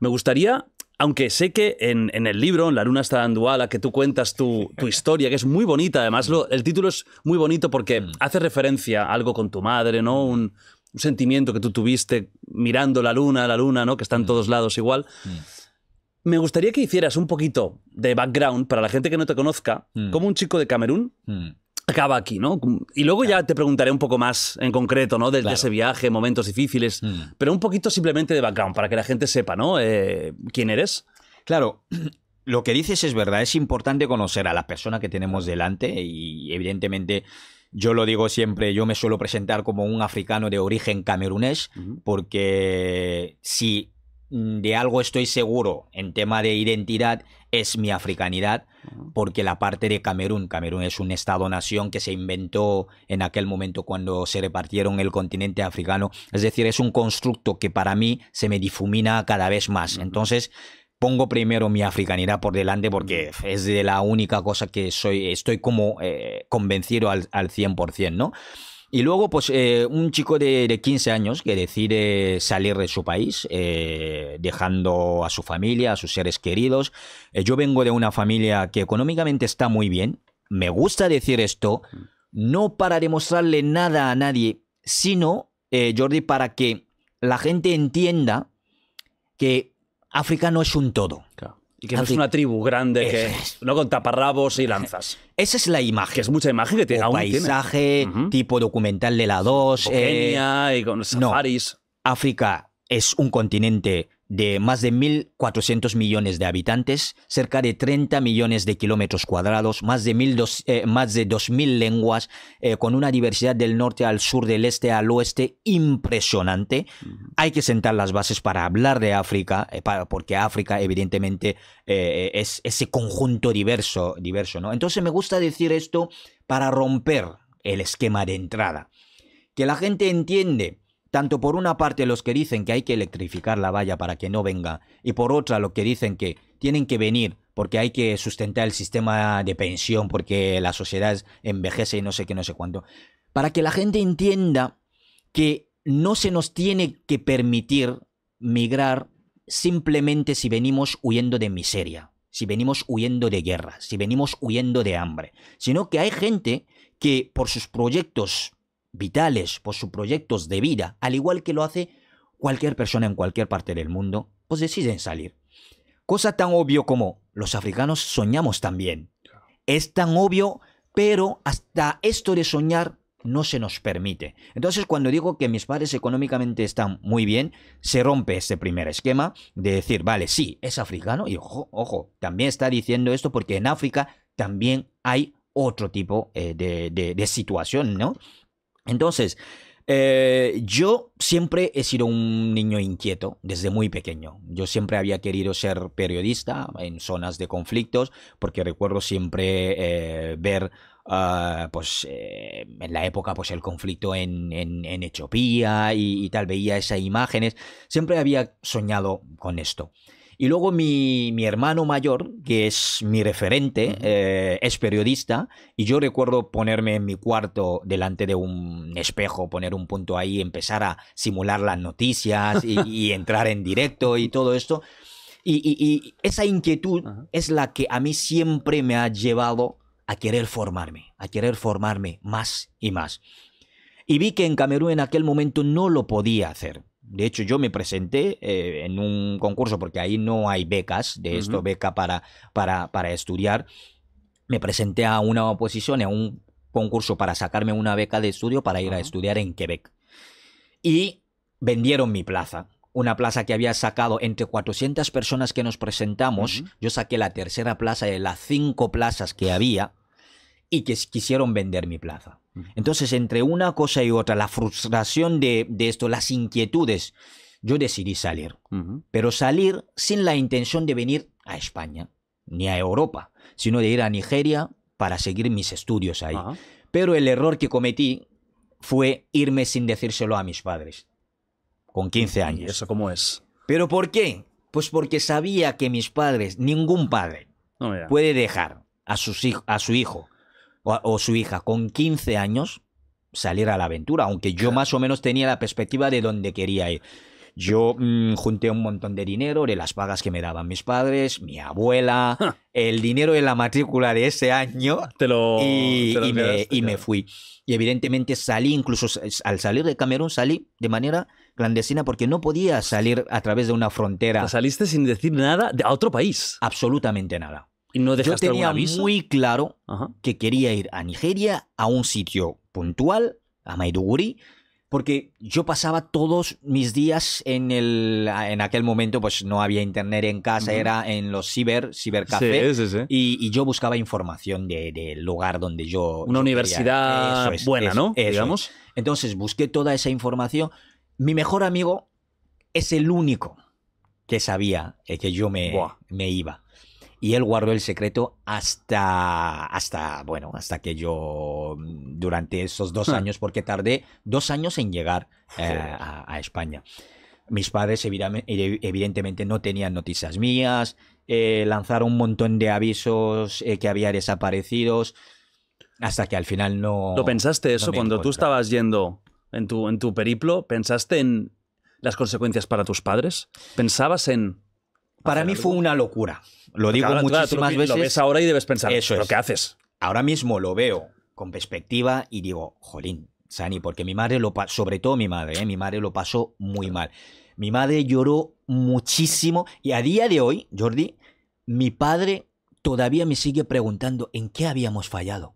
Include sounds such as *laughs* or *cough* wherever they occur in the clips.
Me gustaría aunque sé que en, el libro, en La Luna está Anduala, que tú cuentas tu, historia, que es muy bonita, además lo, el título es muy bonito porque mm. hace referencia a algo con tu madre, ¿no? Un, sentimiento que tú tuviste mirando la luna, la luna, ¿no? Que está en mm. todos lados igual. Mm. Me gustaría que hicieras un poquito de background para la gente que no te conozca, como un chico de Camerún acaba aquí, ¿no? Y luego ya te preguntaré un poco más en concreto, ¿no? Desde ese viaje, momentos difíciles, mm. pero un poquito simplemente de background para que la gente sepa, ¿no? Eh, ¿Quién eres? Claro. *clears throat* Lo que dices es verdad, es importante conocer a la persona que tenemos delante y evidentemente yo lo digo siempre, yo me suelo presentar como un africano de origen camerunés, porque si mm, de algo estoy seguro en tema de identidad es mi africanidad, porque la parte de Camerún, Camerún es un estado-nación que se inventó en aquel momento cuando se repartieron el continente africano, es decir, es un constructo que para mí se me difumina cada vez más. Entonces, pongo primero mi africanidad por delante porque es de la única cosa que soy, estoy como eh, convencido al, al 100%, ¿no? Y luego, pues, eh, un chico de, 15 años que decide salir de su país, eh, dejando a su familia, a sus seres queridos. Eh, yo vengo de una familia que económicamente está muy bien. Me gusta decir esto, no para demostrarle nada a nadie, sino, Jordi, para que la gente entienda que África no es un todo. Claro. Y que es una tribu grande que. No con taparrabos y lanzas. Esa es la imagen. es mucha imagen que tiene. un paisaje, tipo documental de la 2. Eh, y con safaris. África es un continente de más de 1.400 millones de habitantes, cerca de 30 millones de kilómetros cuadrados, más de eh, más de 2.000 lenguas, eh, con una diversidad del norte al sur, del este al oeste impresionante. Hay que sentar las bases para hablar de África, eh, porque África evidentemente es ese conjunto diverso, diverso, ¿no? Entonces me gusta decir esto para romper el esquema de entrada, que la gente entiende tanto por una parte los que dicen que hay que electrificar la valla para que no venga, y por otra los que dicen que tienen que venir porque hay que sustentar el sistema de pensión, porque la sociedad envejece y no sé qué, no sé cuánto, para que la gente entienda que no se nos tiene que permitir migrar simplemente si venimos huyendo de miseria, si venimos huyendo de guerra, si venimos huyendo de hambre, sino que hay gente que por sus proyectos vitales, por sus proyectos de vida, al igual que lo hace cualquier persona en cualquier parte del mundo, pues deciden salir. Cosa tan obvio como los africanos soñamos también. Es tan obvio, pero hasta esto de soñar no se nos permite. Entonces, cuando digo que mis padres económicamente están muy bien, se rompe este primer esquema de decir, vale, sí, es africano, y ojo, ojo, también está diciendo esto porque en África también hay otro tipo eh, de, de, de, situación, ¿no? Entonces, eh, yo siempre he sido un niño inquieto desde muy pequeño. Yo siempre había querido ser periodista en zonas de conflictos porque recuerdo siempre eh, ver ah, pues eh, en la época pues el conflicto en, en, Etiopía y, tal, veía esas imágenes, siempre había soñado con esto. Y luego mi, hermano mayor, que es mi referente, eh, es periodista, y yo recuerdo ponerme en mi cuarto delante de un espejo, poner un punto ahí, empezar a simular las noticias y, *laughs* entrar en directo y todo esto. Y, esa inquietud es la que a mí siempre me ha llevado a querer formarme, a querer formarme más y más. Y vi que en Camerún en aquel momento no lo podía hacer. De hecho, yo me presenté eh, en un concurso, porque ahí no hay becas, de esto, beca para, para, estudiar. Me presenté a una oposición, a un concurso para sacarme una beca de estudio para ir a estudiar en Quebec. Y vendieron mi plaza. Una plaza que había sacado entre 400 personas que nos presentamos. Yo saqué la tercera plaza de las cinco plazas que había y que quisieron vender mi plaza. Entonces, entre una cosa y otra, la frustración de, de esto, las inquietudes, yo decidí salir. Pero salir sin la intención de venir a España, ni a Europa, sino de ir a Nigeria para seguir mis estudios ahí. Pero el error que cometí fue irme sin decírselo a mis padres, con 15 años. eso cómo es? ¿Pero por qué? Pues porque sabía que mis padres, ningún padre, puede dejar a, sus, a su hijo o, su hija con 15 años salir a la aventura, aunque yo más o menos tenía la perspectiva de dónde quería ir. Yo mm, junté un montón de dinero de las pagas que me daban mis padres, mi abuela, el dinero de la matrícula de ese año. Te lo, y, me, fui. Y evidentemente salí, incluso al salir de Camerún, salí de manera clandestina porque no podía salir a través de una frontera. saliste sin decir nada a otro país. Absolutamente nada. Yo tenía muy claro que quería ir a Nigeria, a un sitio puntual, a Maiduguri, porque yo pasaba todos mis días en el en aquel momento pues no había internet en casa era en los ciber cibercafés y, yo buscaba información del lugar donde yo una universidad buena no digamos entonces busqué toda esa información mi mejor amigo es el único que sabía eh, que yo me, me iba y él guardó el secreto hasta, hasta, bueno, hasta que yo, mm, durante esos dos ah. años, porque tardé dos años en llegar eh, a, España. Mis padres evidentemente no tenían noticias mías, eh, lanzaron un montón de avisos eh, que había desaparecidos, hasta que al final no... ¿Lo pensaste eso cuando tú estabas yendo en tu, en tu periplo? ¿Pensaste en las consecuencias para tus padres? ¿Pensabas en para mí fue una locura. Lo digo muchas muchísimas veces. Lo ves ahora y debes pensar, eso es. lo que haces. Ahora mismo lo veo con perspectiva y digo, jolín, Sani, porque mi madre lo sobre todo mi madre, ¿eh? mi madre lo pasó muy mal. Mi madre lloró muchísimo y a día de hoy, Jordi, mi padre todavía me sigue preguntando en qué habíamos fallado.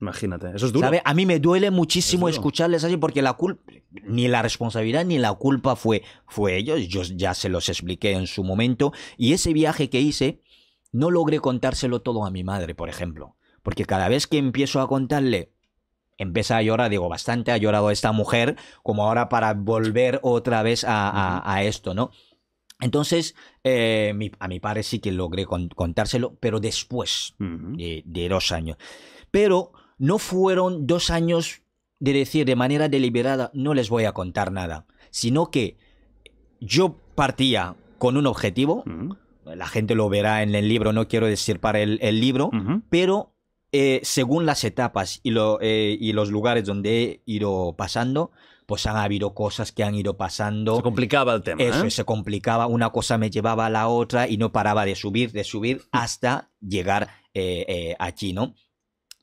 Imagínate, eso es duro. A mí me duele muchísimo escucharles así porque la culpa, ni la responsabilidad ni la culpa fue, fue ellos. Yo ya se los expliqué en su momento. Y ese viaje que hice, no logré contárselo todo a mi madre, por ejemplo. Porque cada vez que empiezo a contarle, empieza a llorar, digo, bastante ha llorado esta mujer, como ahora para volver otra vez a, esto, ¿no? Entonces, eh, a mi padre sí que logré contárselo, pero después de dos años. Pero no fueron dos años de decir de manera deliberada, no les voy a contar nada, sino que yo partía con un objetivo, la gente lo verá en el libro, no quiero decir para el, libro, pero eh, según las etapas eh, y, los lugares donde he ido pasando, pues han habido cosas que han ido pasando. Se complicaba el tema. Eso, ¿eh? se complicaba. Una cosa me llevaba a la otra y no paraba de subir, de subir hasta llegar aquí, ¿no?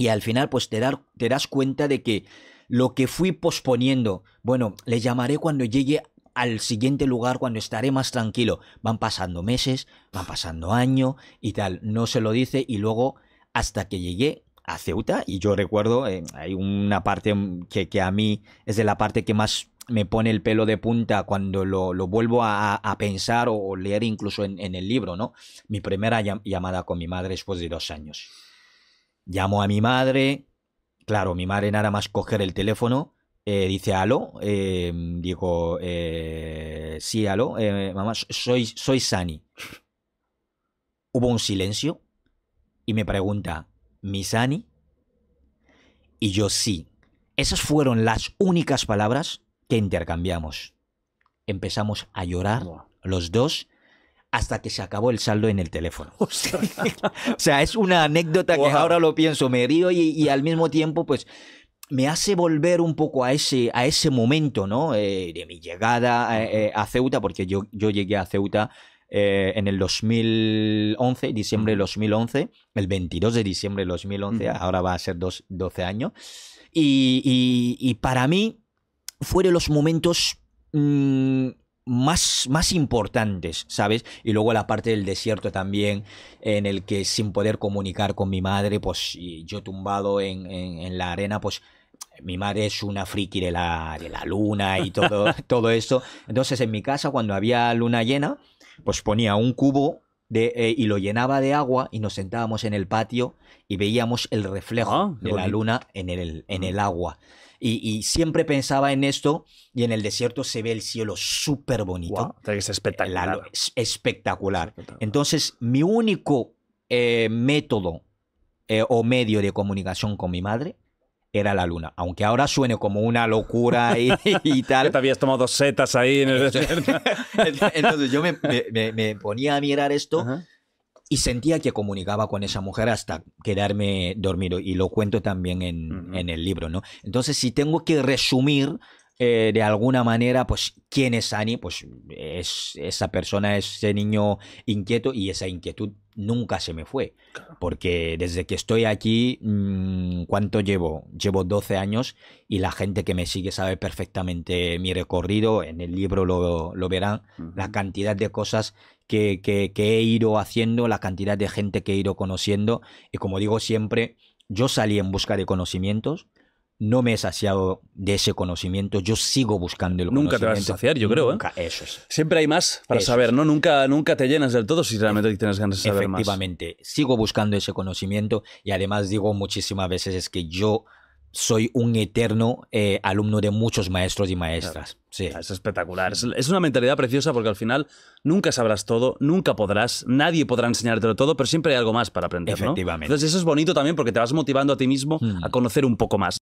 Y al final, pues te, dar, te das cuenta de que lo que fui posponiendo, bueno, le llamaré cuando llegue al siguiente lugar cuando estaré más tranquilo. Van pasando meses, van pasando años y tal. No se lo dice y luego hasta que llegué a Ceuta y yo recuerdo, eh, hay una parte que, a mí es de la parte que más me pone el pelo de punta cuando lo, vuelvo a, pensar o leer incluso en, el libro, ¿no? Mi primera llamada con mi madre después de dos años. Llamo a mi madre, claro, mi madre nada más coger el teléfono, eh, dice aló, eh, digo, eh, sí, aló, eh, mamá, soy, soy Sani. Hubo un silencio y me pregunta, ¿mi Sani? Y yo sí. Esas fueron las únicas palabras que intercambiamos. Empezamos a llorar los dos hasta que se acabó el saldo en el teléfono. *laughs* *laughs* o sea, es una anécdota que ahora lo pienso, me río y, al mismo tiempo, pues, me hace volver un poco a ese, a ese momento, ¿no? Eh, de mi llegada eh, eh, a, Ceuta, porque yo, yo llegué a Ceuta en el 2011, diciembre del 2011, el 22 de diciembre del 2011, ahora va a ser 12 años. Y, para mí fueron los momentos mm, más, más importantes, ¿sabes? Y luego la parte del desierto también, en el que sin poder comunicar con mi madre, pues yo tumbado en, la arena, pues mi madre es una friki de la, de la luna y todo, *laughs* todo esto. Entonces en mi casa cuando había luna llena, pues ponía un cubo de, eh, y lo llenaba de agua y nos sentábamos en el patio y veíamos el reflejo ah, de la luna en el, en el mm. agua. Y, siempre pensaba en esto y en el desierto se ve el cielo súper bonito. es espectacular. espectacular. Entonces, mi único eh, método eh, o medio de comunicación con mi madre era la luna. Aunque ahora suene como una locura y, *laughs* y tal. te habías tomado setas ahí en el *laughs* desierto. Entonces yo me, me, ponía a mirar esto y sentía que comunicaba con esa mujer hasta quedarme dormido y lo cuento también en, el libro, ¿no? Entonces, si tengo que resumir eh, de alguna manera, pues, ¿quién es Annie? Pues es, esa persona, ese niño inquieto y esa inquietud nunca se me fue. Porque desde que estoy aquí, mm, ¿cuánto llevo? Llevo 12 años y la gente que me sigue sabe perfectamente mi recorrido. En el libro lo, verán. La cantidad de cosas que he ido haciendo, la cantidad de gente que he ido conociendo. Y como digo siempre, yo salí en busca de conocimientos no me he saciado de ese conocimiento, yo sigo buscando el conocimiento. Nunca te vas a saciar, yo creo. ¿eh? Nunca, Siempre hay más para saber, ¿no? Nunca, nunca te llenas del todo si realmente tienes ganas de saber más. Efectivamente, sigo buscando ese conocimiento y además digo muchísimas veces es que yo soy un eterno eh, alumno de muchos maestros y maestras. Es espectacular. Es, una mentalidad preciosa porque al final nunca sabrás todo, nunca podrás, nadie podrá enseñártelo todo, pero siempre hay algo más para aprender. Efectivamente. Entonces eso es bonito también porque te vas motivando a ti mismo hmm. a conocer un poco más.